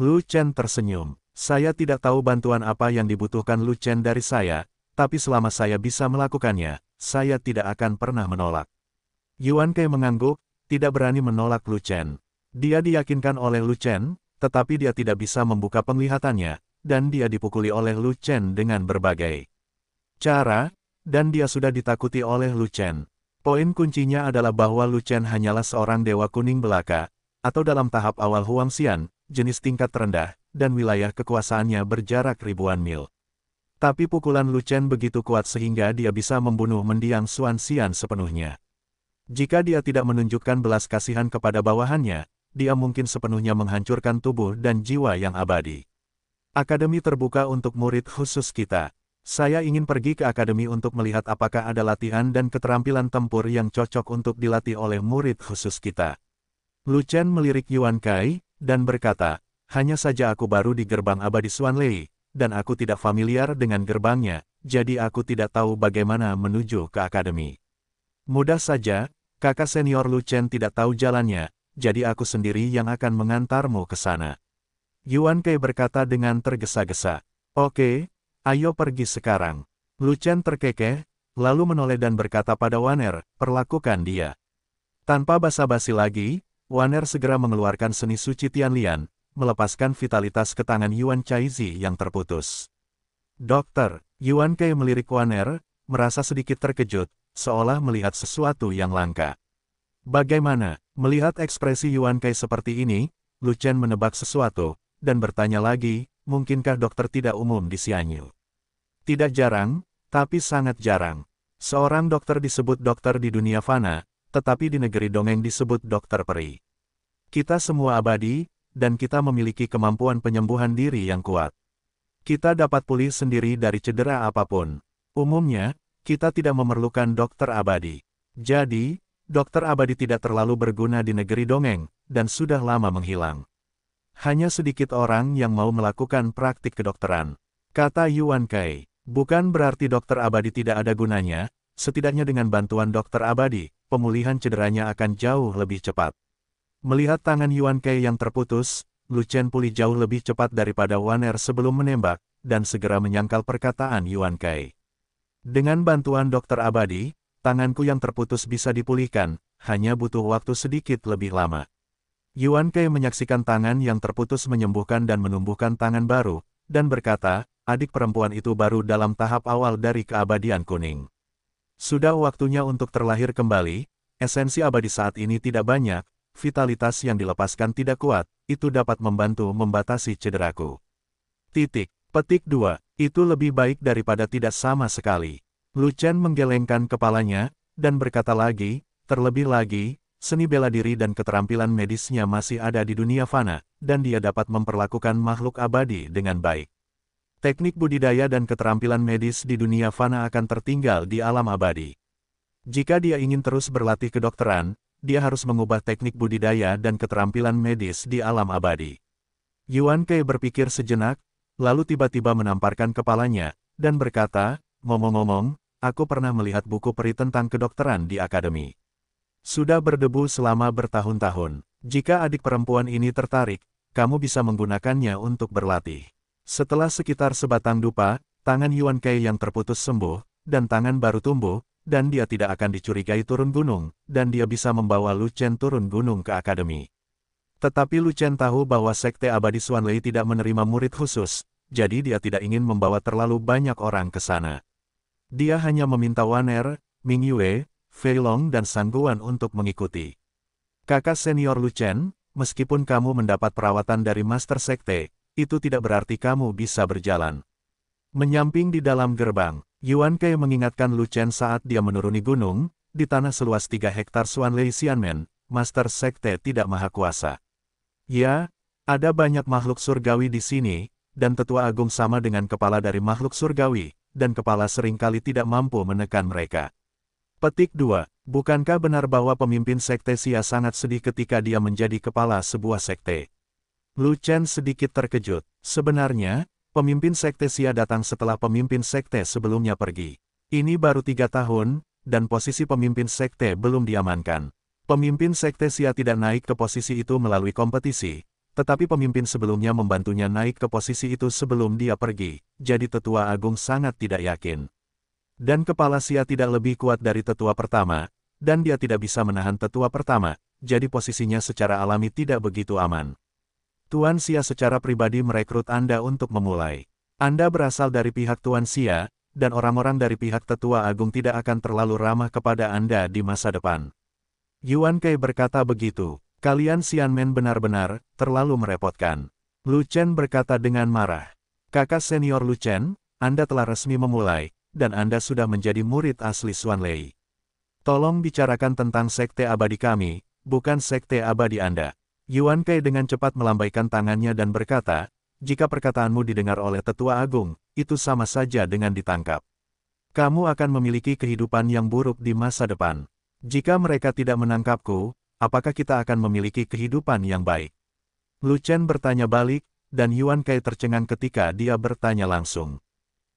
Lu Chen tersenyum, saya tidak tahu bantuan apa yang dibutuhkan Lu Chen dari saya, tapi selama saya bisa melakukannya, saya tidak akan pernah menolak. Yuan Kei mengangguk, tidak berani menolak Lu Chen. Dia diyakinkan oleh Lu Chen, tetapi dia tidak bisa membuka penglihatannya, dan dia dipukuli oleh Lu Chen dengan berbagai cara, dan dia sudah ditakuti oleh Lu Chen. Poin kuncinya adalah bahwa Lu Chen hanyalah seorang dewa kuning belaka, atau dalam tahap awal Huang Xian, jenis tingkat terendah, dan wilayah kekuasaannya berjarak ribuan mil. Tapi pukulan Lu Chen begitu kuat sehingga dia bisa membunuh mendiang Xuan Xian sepenuhnya. Jika dia tidak menunjukkan belas kasihan kepada bawahannya, dia mungkin sepenuhnya menghancurkan tubuh dan jiwa yang abadi. Akademi terbuka untuk murid khusus kita. Saya ingin pergi ke akademi untuk melihat apakah ada latihan dan keterampilan tempur yang cocok untuk dilatih oleh murid khusus kita. Lu Chen melirik Yuan Kai, dan berkata, hanya saja aku baru di gerbang abadi Suan Lei, dan aku tidak familiar dengan gerbangnya, jadi aku tidak tahu bagaimana menuju ke akademi. Mudah saja, kakak senior Lu Chen tidak tahu jalannya, jadi aku sendiri yang akan mengantarmu ke sana. Yuan Kei berkata dengan tergesa-gesa. Oke, ayo pergi sekarang. Lu Chen terkekeh, lalu menoleh dan berkata pada Waner, perlakukan dia. Tanpa basa-basi lagi, Waner segera mengeluarkan seni suci Tianlian, melepaskan vitalitas ke tangan Yuan Chaizi yang terputus. Dokter, Yuan Kei melirik Waner, merasa sedikit terkejut, seolah melihat sesuatu yang langka. Bagaimana, melihat ekspresi Yuan Kai seperti ini, Lu Chen menebak sesuatu, dan bertanya lagi, mungkinkah dokter tidak umum di Sianyu? Tidak jarang, tapi sangat jarang. Seorang dokter disebut dokter di dunia fana, tetapi di negeri dongeng disebut dokter peri. Kita semua abadi, dan kita memiliki kemampuan penyembuhan diri yang kuat. Kita dapat pulih sendiri dari cedera apapun. Umumnya, kita tidak memerlukan dokter abadi. Jadi, dokter abadi tidak terlalu berguna di negeri dongeng, dan sudah lama menghilang. Hanya sedikit orang yang mau melakukan praktik kedokteran. Kata Yuan Kai, bukan berarti dokter abadi tidak ada gunanya, setidaknya dengan bantuan dokter abadi, pemulihan cederanya akan jauh lebih cepat. Melihat tangan Yuan Kai yang terputus, Lu Chen pulih jauh lebih cepat daripada Wan Er sebelum menembak, dan segera menyangkal perkataan Yuan Kai. Dengan bantuan dokter abadi, tanganku yang terputus bisa dipulihkan, hanya butuh waktu sedikit lebih lama. Yuan Kei menyaksikan tangan yang terputus menyembuhkan dan menumbuhkan tangan baru, dan berkata, adik perempuan itu baru dalam tahap awal dari keabadian kuning. Sudah waktunya untuk terlahir kembali, esensi abadi saat ini tidak banyak, vitalitas yang dilepaskan tidak kuat, itu dapat membantu membatasi cederaku. Titik. Petik 2. Itu lebih baik daripada tidak sama sekali. Lucian menggelengkan kepalanya, dan berkata lagi, terlebih lagi, seni bela diri dan keterampilan medisnya masih ada di dunia fana, dan dia dapat memperlakukan makhluk abadi dengan baik. Teknik budidaya dan keterampilan medis di dunia fana akan tertinggal di alam abadi. Jika dia ingin terus berlatih kedokteran, dia harus mengubah teknik budidaya dan keterampilan medis di alam abadi. Yuan Kei berpikir sejenak, lalu tiba-tiba menamparkan kepalanya, dan berkata, ngomong-ngomong, aku pernah melihat buku peri tentang kedokteran di akademi. Sudah berdebu selama bertahun-tahun. Jika adik perempuan ini tertarik, kamu bisa menggunakannya untuk berlatih. Setelah sekitar sebatang dupa, tangan Yuan Kei yang terputus sembuh, dan tangan baru tumbuh, dan dia tidak akan dicurigai turun gunung, dan dia bisa membawa Lu Chen turun gunung ke akademi. Tetapi Lucen tahu bahwa Sekte Abadi Swanley tidak menerima murid khusus, jadi dia tidak ingin membawa terlalu banyak orang ke sana. Dia hanya meminta Waner, Ming Yue, Fei Long dan Sangguan untuk mengikuti. Kakak senior Lucen, meskipun kamu mendapat perawatan dari Master Sekte, itu tidak berarti kamu bisa berjalan. Menyamping di dalam gerbang, Yuan Kei mengingatkan Lucen saat dia menuruni gunung, di tanah seluas 3 hektar Swanlei Xianmen, Master Sekte tidak maha kuasa. Ya, ada banyak makhluk surgawi di sini, dan tetua agung sama dengan kepala dari makhluk surgawi, dan kepala seringkali tidak mampu menekan mereka. Petik 2. Bukankah benar bahwa pemimpin sekte Sia sangat sedih ketika dia menjadi kepala sebuah sekte? Lu Chen sedikit terkejut. Sebenarnya, pemimpin sekte Sia datang setelah pemimpin sekte sebelumnya pergi. Ini baru tiga tahun, dan posisi pemimpin sekte belum diamankan. Pemimpin Sekte Sia tidak naik ke posisi itu melalui kompetisi, tetapi pemimpin sebelumnya membantunya naik ke posisi itu sebelum dia pergi, jadi tetua agung sangat tidak yakin. Dan kepala Sia tidak lebih kuat dari tetua pertama, dan dia tidak bisa menahan tetua pertama, jadi posisinya secara alami tidak begitu aman. Tuan Sia secara pribadi merekrut Anda untuk memulai. Anda berasal dari pihak Tuan Sia, dan orang-orang dari pihak tetua agung tidak akan terlalu ramah kepada Anda di masa depan. Yuan Kai berkata begitu, kalian Xianmen benar-benar, terlalu merepotkan. Lu Chen berkata dengan marah. Kakak senior Lu Chen, Anda telah resmi memulai, dan Anda sudah menjadi murid asli Xuan Lei. Tolong bicarakan tentang sekte abadi kami, bukan sekte abadi Anda. Yuan Kai dengan cepat melambaikan tangannya dan berkata, jika perkataanmu didengar oleh tetua agung, itu sama saja dengan ditangkap. Kamu akan memiliki kehidupan yang buruk di masa depan. Jika mereka tidak menangkapku, apakah kita akan memiliki kehidupan yang baik? Lu Chen bertanya balik, dan Yuan Kai tercengang ketika dia bertanya langsung.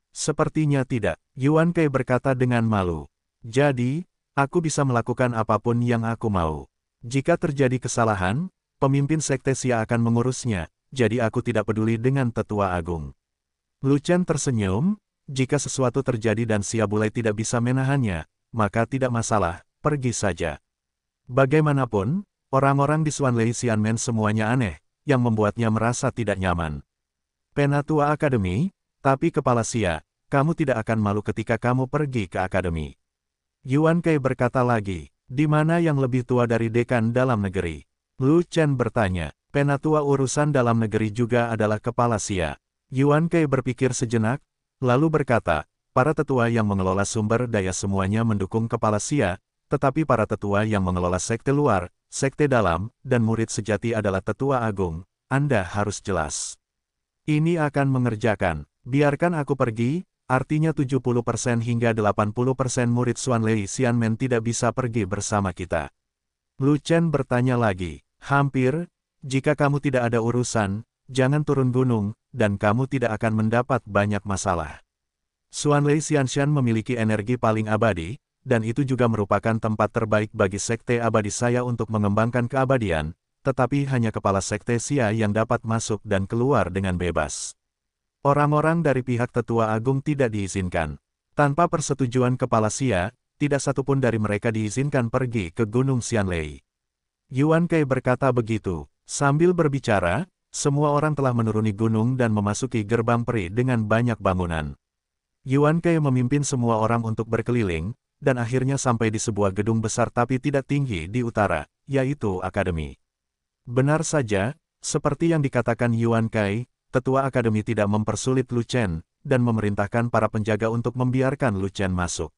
Sepertinya tidak, Yuan Kai berkata dengan malu. Jadi, aku bisa melakukan apapun yang aku mau. Jika terjadi kesalahan, pemimpin sekte Sia akan mengurusnya, jadi aku tidak peduli dengan tetua agung. Lu Chen tersenyum, jika sesuatu terjadi dan Sia Bulai tidak bisa menahannya, maka tidak masalah, pergi saja. Bagaimanapun, orang-orang di Lei Xianmen semuanya aneh, yang membuatnya merasa tidak nyaman. Penatua Akademi, tapi kepala Sia, kamu tidak akan malu ketika kamu pergi ke akademi. Yuan Kei berkata lagi, di mana yang lebih tua dari dekan dalam negeri? Lu Chen bertanya, penatua urusan dalam negeri juga adalah kepala Sia. Yuan Kei berpikir sejenak, lalu berkata, para tetua yang mengelola sumber daya semuanya mendukung kepala Sia, tetapi para tetua yang mengelola sekte luar, sekte dalam, dan murid sejati adalah tetua agung, Anda harus jelas. Ini akan mengerjakan, biarkan aku pergi, artinya 70% hingga 80% murid Suan Lei Xianmen tidak bisa pergi bersama kita. Lu Chen bertanya lagi, hampir, jika kamu tidak ada urusan, jangan turun gunung, dan kamu tidak akan mendapat banyak masalah. Suan Lei Xianxian memiliki energi paling abadi, dan itu juga merupakan tempat terbaik bagi sekte abadi saya untuk mengembangkan keabadian, tetapi hanya kepala sekte Sia yang dapat masuk dan keluar dengan bebas. Orang-orang dari pihak tetua agung tidak diizinkan. Tanpa persetujuan kepala Sia, tidak satupun dari mereka diizinkan pergi ke Gunung Xianlei. Yuan Kei berkata begitu. Sambil berbicara, semua orang telah menuruni gunung dan memasuki gerbang peri dengan banyak bangunan. Yuan Kei memimpin semua orang untuk berkeliling, dan akhirnya sampai di sebuah gedung besar tapi tidak tinggi di utara, yaitu akademi. Benar saja, seperti yang dikatakan Yuan Kai, tetua akademi tidak mempersulit Lu Chen, dan memerintahkan para penjaga untuk membiarkan Lu Chen masuk.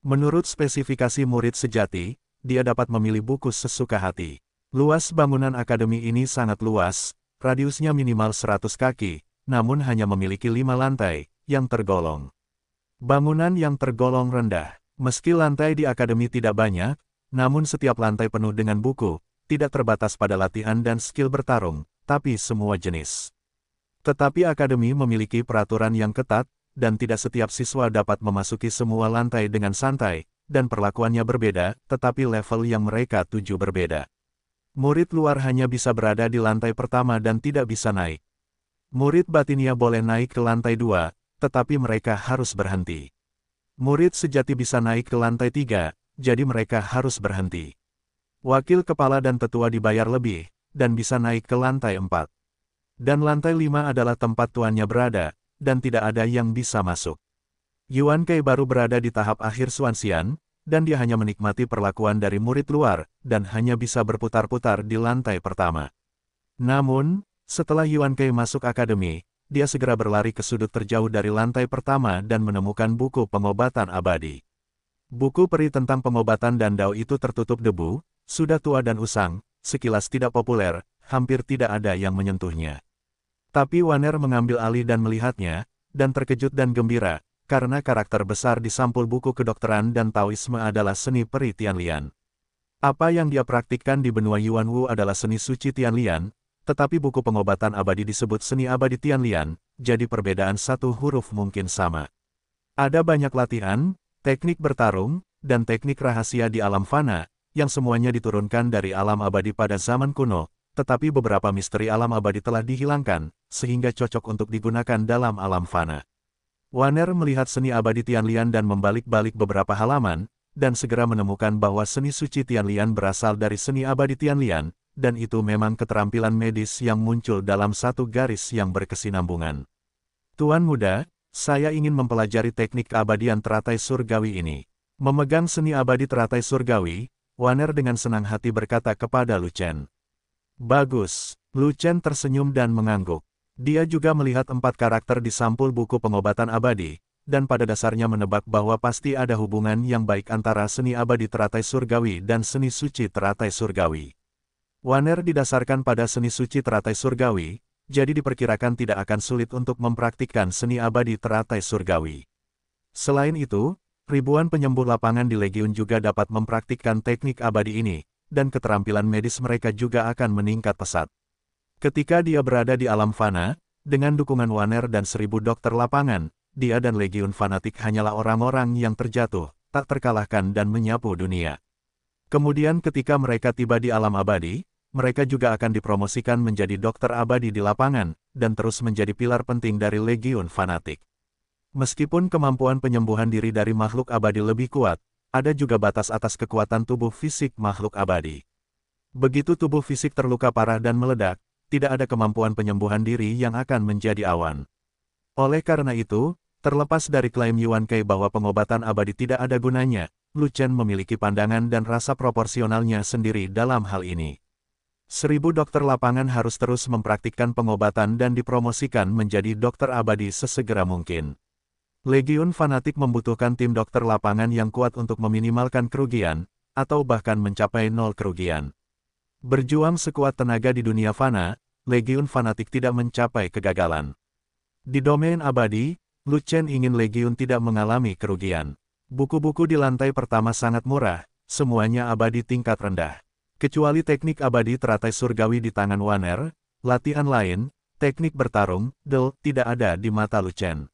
Menurut spesifikasi murid sejati, dia dapat memilih buku sesuka hati. Luas bangunan akademi ini sangat luas, radiusnya minimal 100 kaki, namun hanya memiliki lima lantai, yang tergolong. Bangunan yang tergolong rendah. Meski lantai di akademi tidak banyak, namun setiap lantai penuh dengan buku, tidak terbatas pada latihan dan skill bertarung, tapi semua jenis. Tetapi akademi memiliki peraturan yang ketat, dan tidak setiap siswa dapat memasuki semua lantai dengan santai, dan perlakuannya berbeda, tetapi level yang mereka tuju berbeda. Murid luar hanya bisa berada di lantai pertama dan tidak bisa naik. Murid batinia boleh naik ke lantai dua, tetapi mereka harus berhenti. Murid sejati bisa naik ke lantai tiga, jadi mereka harus berhenti. Wakil kepala dan tetua dibayar lebih, dan bisa naik ke lantai empat. Dan lantai lima adalah tempat tuannya berada, dan tidak ada yang bisa masuk. Yuan Kei baru berada di tahap akhir Suansian, dan dia hanya menikmati perlakuan dari murid luar, dan hanya bisa berputar-putar di lantai pertama. Namun, setelah Yuan Kei masuk akademi, dia segera berlari ke sudut terjauh dari lantai pertama dan menemukan buku pengobatan abadi. Buku peri tentang pengobatan dan Dao itu tertutup debu, sudah tua dan usang, sekilas tidak populer, hampir tidak ada yang menyentuhnya. Tapi Waner mengambil alih dan melihatnya, dan terkejut dan gembira, karena karakter besar di sampul buku kedokteran dan Taoisme adalah seni peri Tianlian. Apa yang dia praktikkan di benua Yuanwu adalah seni suci Tianlian, tetapi buku pengobatan abadi disebut seni abadi Tianlian, jadi perbedaan satu huruf mungkin sama. Ada banyak latihan, teknik bertarung, dan teknik rahasia di alam fana, yang semuanya diturunkan dari alam abadi pada zaman kuno, tetapi beberapa misteri alam abadi telah dihilangkan, sehingga cocok untuk digunakan dalam alam fana. Waner melihat seni abadi Tianlian dan membalik-balik beberapa halaman, dan segera menemukan bahwa seni suci Tianlian berasal dari seni abadi Tianlian, dan itu memang keterampilan medis yang muncul dalam satu garis yang berkesinambungan. Tuan muda, saya ingin mempelajari teknik keabadian teratai surgawi ini. Memegang seni abadi teratai surgawi, Waner dengan senang hati berkata kepada Lucen. Bagus, Lucen tersenyum dan mengangguk. Dia juga melihat empat karakter di sampul buku pengobatan abadi, dan pada dasarnya menebak bahwa pasti ada hubungan yang baik antara seni abadi teratai surgawi dan seni suci teratai surgawi. Waner didasarkan pada seni suci teratai surgawi, jadi diperkirakan tidak akan sulit untuk mempraktikkan seni abadi teratai surgawi. Selain itu, ribuan penyembuh lapangan di Legiun juga dapat mempraktikkan teknik abadi ini, dan keterampilan medis mereka juga akan meningkat pesat. Ketika dia berada di alam fana, dengan dukungan Waner dan seribu dokter lapangan, dia dan Legiun fanatik hanyalah orang-orang yang terjatuh, tak terkalahkan dan menyapu dunia. Kemudian ketika mereka tiba di alam abadi, mereka juga akan dipromosikan menjadi dokter abadi di lapangan, dan terus menjadi pilar penting dari Legion Fanatik. Meskipun kemampuan penyembuhan diri dari makhluk abadi lebih kuat, ada juga batas atas kekuatan tubuh fisik makhluk abadi. Begitu tubuh fisik terluka parah dan meledak, tidak ada kemampuan penyembuhan diri yang akan menjadi awan. Oleh karena itu, terlepas dari klaim Yuan Kei bahwa pengobatan abadi tidak ada gunanya, Lu Chen memiliki pandangan dan rasa proporsionalnya sendiri dalam hal ini. Seribu dokter lapangan harus terus mempraktikkan pengobatan dan dipromosikan menjadi dokter abadi sesegera mungkin. Legiun fanatik membutuhkan tim dokter lapangan yang kuat untuk meminimalkan kerugian, atau bahkan mencapai nol kerugian. Berjuang sekuat tenaga di dunia fana, Legiun fanatik tidak mencapai kegagalan. Di domain abadi, Lucen ingin Legiun tidak mengalami kerugian. Buku-buku di lantai pertama sangat murah, semuanya abadi tingkat rendah. Kecuali teknik abadi teratai surgawi di tangan Waner, latihan lain, teknik bertarung, Del, tidak ada di mata Lucen.